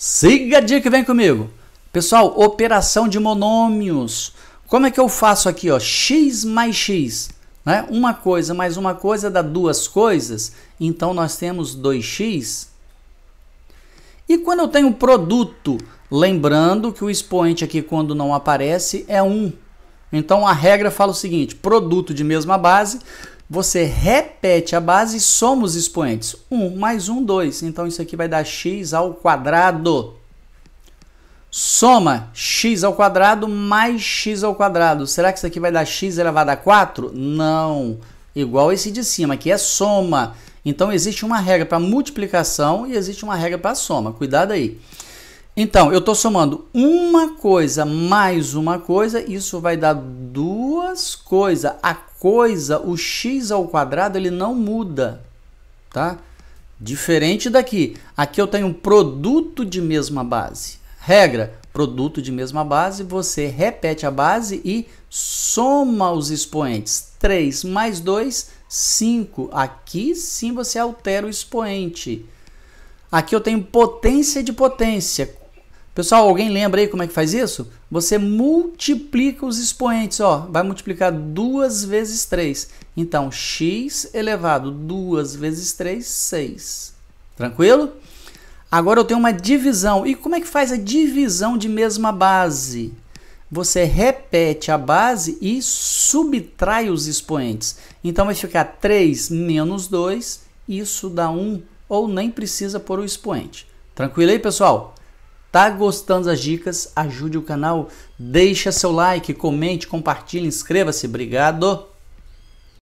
Siga a dica que vem comigo. Pessoal, operação de monômios. Como é que eu faço aqui, ó? x mais x, né? Uma coisa mais uma coisa dá duas coisas. Então nós temos 2x. E quando eu tenho produto, lembrando que o expoente aqui quando não aparece é 1. Então a regra fala o seguinte: produto de mesma base você repete a base e soma os expoentes. 1 mais 1, 2. Então isso aqui vai dar x ao quadrado. Soma x ao quadrado mais x ao quadrado. Será que isso aqui vai dar x elevado a 4? Não. Igual esse de cima, que é soma. Então existe uma regra para multiplicação e existe uma regra para soma. Cuidado aí. Então, eu estou somando uma coisa mais uma coisa, isso vai dar duas coisas. A coisa, o x ao quadrado ele não muda, tá? Diferente daqui. Aqui eu tenho um produto de mesma base. Regra, produto de mesma base, você repete a base e soma os expoentes. 3 mais 2, 5. Aqui sim você altera o expoente. Aqui eu tenho potência de potência. Pessoal, alguém lembra aí como é que faz isso? Você multiplica os expoentes, ó, vai multiplicar 2 vezes 3. Então, x elevado 2 vezes 3, 6. Tranquilo? Agora eu tenho uma divisão. E como é que faz a divisão de mesma base? Você repete a base e subtrai os expoentes. Então vai ficar 3 menos 2, isso dá 1, ou nem precisa pôr o expoente. Tranquilo aí, pessoal? Tá gostando das dicas? Ajude o canal, deixa seu like, comente, compartilhe, inscreva-se. Obrigado.